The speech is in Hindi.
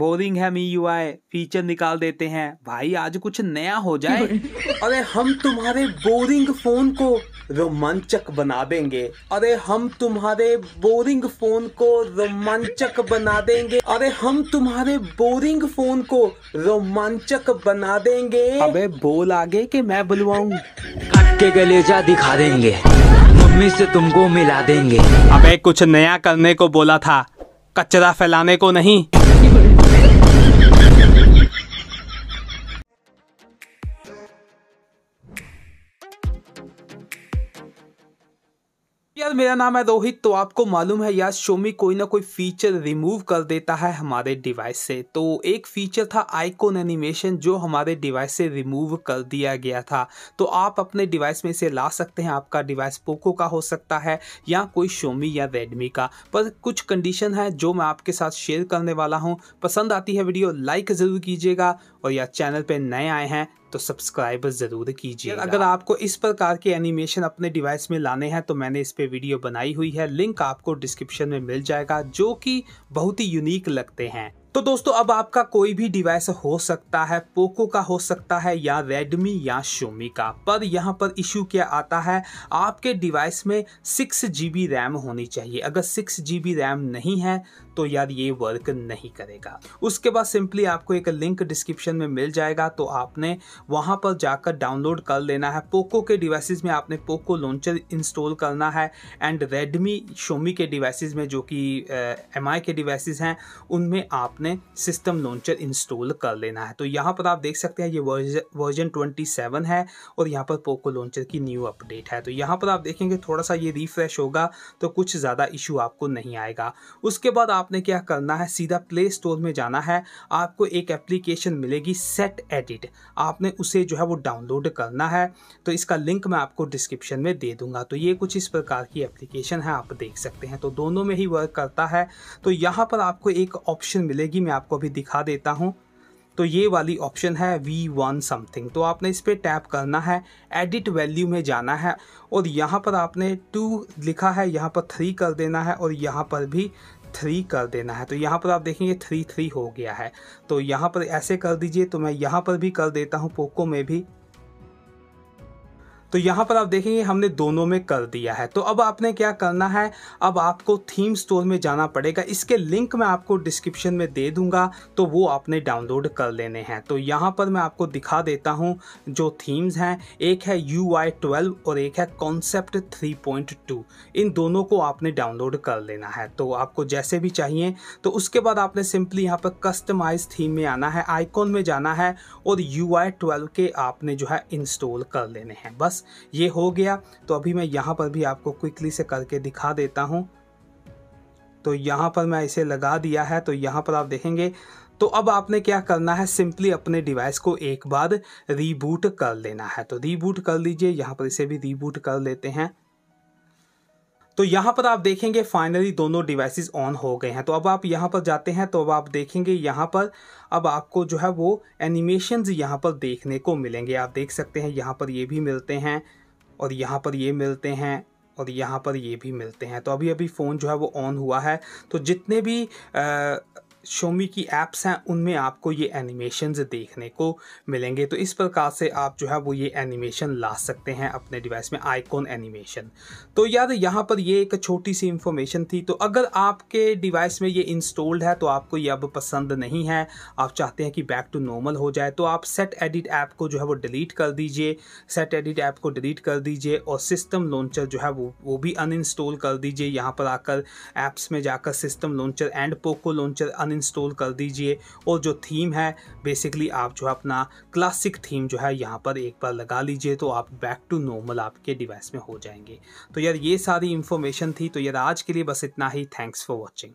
बोरिंग है मी यू फीचर निकाल देते हैं भाई आज कुछ नया हो जाए अरे हम तुम्हारे बोरिंग फोन को रोमांचक बना देंगे अरे हम तुम्हारे बोरिंग फोन को रोमांचक बना देंगे अरे हम तुम्हारे बोरिंग फोन को रोमांचक बना देंगे अबे बोल आगे कि मैं बुलवाऊं के गलेजा दिखा देंगे मम्मी से तुमको मिला देंगे अबे कुछ नया करने को बोला था कचरा फैलाने को नहीं यार मेरा नाम है रोहित तो आपको मालूम है यार शोमी कोई ना कोई फीचर रिमूव कर देता है हमारे डिवाइस से तो एक फीचर था आइकॉन एनिमेशन जो हमारे डिवाइस से रिमूव कर दिया गया था तो आप अपने डिवाइस में इसे ला सकते हैं आपका डिवाइस पोको का हो सकता है या कोई शोमी या रेडमी का पर कुछ कंडीशन है जो मैं आपके साथ शेयर करने वाला हूँ पसंद आती है वीडियो लाइक ज़रूर कीजिएगा और या चैनल पर नए आए हैं तो सब्सक्राइब ज़रूर कीजिए अगर आपको इस प्रकार के एनिमेशन अपने डिवाइस में लाने हैं तो मैंने इस पर वीडियो बनाई हुई है लिंक आपको डिस्क्रिप्शन में मिल जाएगा जो कि बहुत ही यूनिक लगते हैं तो दोस्तों अब आपका कोई भी डिवाइस हो सकता है पोको का हो सकता है या रेडमी या शोमी का पर यहाँ पर इश्यू क्या आता है आपके डिवाइस में सिक्स जी बी रैम होनी चाहिए अगर सिक्स जी बी रैम नहीं है तो यार ये वर्क नहीं करेगा उसके बाद सिंपली आपको एक लिंक डिस्क्रिप्शन में मिल जाएगा तो आपने वहाँ पर जाकर डाउनलोड कर लेना है पोको के डिवाइसिस में आपने पोको लॉन्चर इंस्टॉल करना है एंड रेडमी शोमी के डिवाइसिस में जो कि एम के डिवाइसिस हैं उनमें आप अपने सिस्टम लॉन्चर इंस्टॉल कर लेना है तो यहाँ पर आप देख सकते हैं ये वर्जन ट्वेंटी सेवन है और यहाँ पर पोको लॉन्चर की न्यू अपडेट है तो यहाँ पर आप देखेंगे थोड़ा सा ये रिफ्रेश होगा तो कुछ ज़्यादा इशू आपको नहीं आएगा उसके बाद आपने क्या करना है सीधा प्ले स्टोर में जाना है आपको एक एप्लीकेशन मिलेगी सेट एडिट आपने उसे जो है वो डाउनलोड करना है तो इसका लिंक मैं आपको डिस्क्रिप्शन में दे दूंगा तो ये कुछ इस प्रकार की एप्लीकेशन है आप देख सकते हैं तो दोनों में ही वर्क करता है तो यहाँ पर आपको एक ऑप्शन मिलेगी ज़िंदगी मैं आपको अभी दिखा देता हूँ तो ये वाली ऑप्शन है वी वन समथिंग तो आपने इस पर टैप करना है एडिट वैल्यू में जाना है और यहाँ पर आपने टू लिखा है यहाँ पर थ्री कर देना है और यहाँ पर भी थ्री कर देना है तो यहाँ पर आप देखेंगे थ्री थ्री हो गया है तो यहाँ पर ऐसे कर दीजिए तो मैं यहाँ पर भी कर देता हूँ पोको में भी तो यहाँ पर आप देखेंगे हमने दोनों में कर दिया है तो अब आपने क्या करना है अब आपको थीम स्टोर में जाना पड़ेगा इसके लिंक मैं आपको डिस्क्रिप्शन में दे दूंगा तो वो आपने डाउनलोड कर लेने हैं तो यहाँ पर मैं आपको दिखा देता हूँ जो थीम्स हैं एक है यू आई ट्वेल्व और एक है कॉन्सेप्ट थ्री पॉइंट टू इन दोनों को आपने डाउनलोड कर लेना है तो आपको जैसे भी चाहिए तो उसके बाद आपने सिंपली यहाँ पर कस्टमाइज थीम में आना है आइकॉन में जाना है और यू आई ट्वेल्व के आपने जो है इंस्टॉल कर लेने हैं बस ये हो गया तो अभी मैं यहाँ पर भी आपको क्विकली से करके दिखा देता हूँ तो यहाँ पर मैं इसे लगा दिया है तो यहाँ पर आप देखेंगे तो अब आपने क्या करना है सिंपली अपने डिवाइस को एक बार रीबूट कर लेना है तो रीबूट कर लीजिए यहाँ पर इसे भी रीबूट कर लेते हैं तो यहाँ पर आप देखेंगे फाइनली दोनों डिवाइसेस ऑन हो गए हैं तो अब आप यहाँ पर जाते हैं तो अब आप देखेंगे यहाँ पर अब आपको जो है वो एनिमेशन यहाँ पर देखने को मिलेंगे आप देख सकते हैं यहाँ पर ये भी मिलते हैं और यहाँ पर ये मिलते हैं और यहाँ पर ये भी मिलते हैं तो अभी अभी फ़ोन जो है वो ऑन हुआ है तो जितने भी आ, शोमी की एप्स हैं उनमें आपको ये एनिमेशन देखने को मिलेंगे तो इस प्रकार से आप जो है वो ये एनिमेशन ला सकते हैं अपने डिवाइस में आइकॉन एनिमेशन तो यार यहाँ पर ये एक छोटी सी इन्फॉर्मेशन थी तो अगर आपके डिवाइस में ये इंस्टॉल्ड है तो आपको ये अब पसंद नहीं है आप चाहते हैं कि बैक टू नॉर्मल हो जाए तो आप सेट एडिट ऐप को जो है वो डिलीट कर दीजिए सेट एडिट ऐप को डिलीट कर दीजिए और सिस्टम लॉन्चर जो है वो वो भी अनइंस्टॉल कर दीजिए यहाँ पर आकर ऐप्स में जाकर system launcher and Poco launcher uninstall कर दीजिए और जो थीम है बेसिकली आप जो अपना क्लासिक थीम जो है यहाँ पर एक बार लगा लीजिए तो आप बैक टू नॉर्मल आपके डिवाइस में हो जाएंगे तो यार ये सारी इन्फॉर्मेशन थी तो यार आज के लिए बस इतना ही थैंक्स फॉर वॉचिंग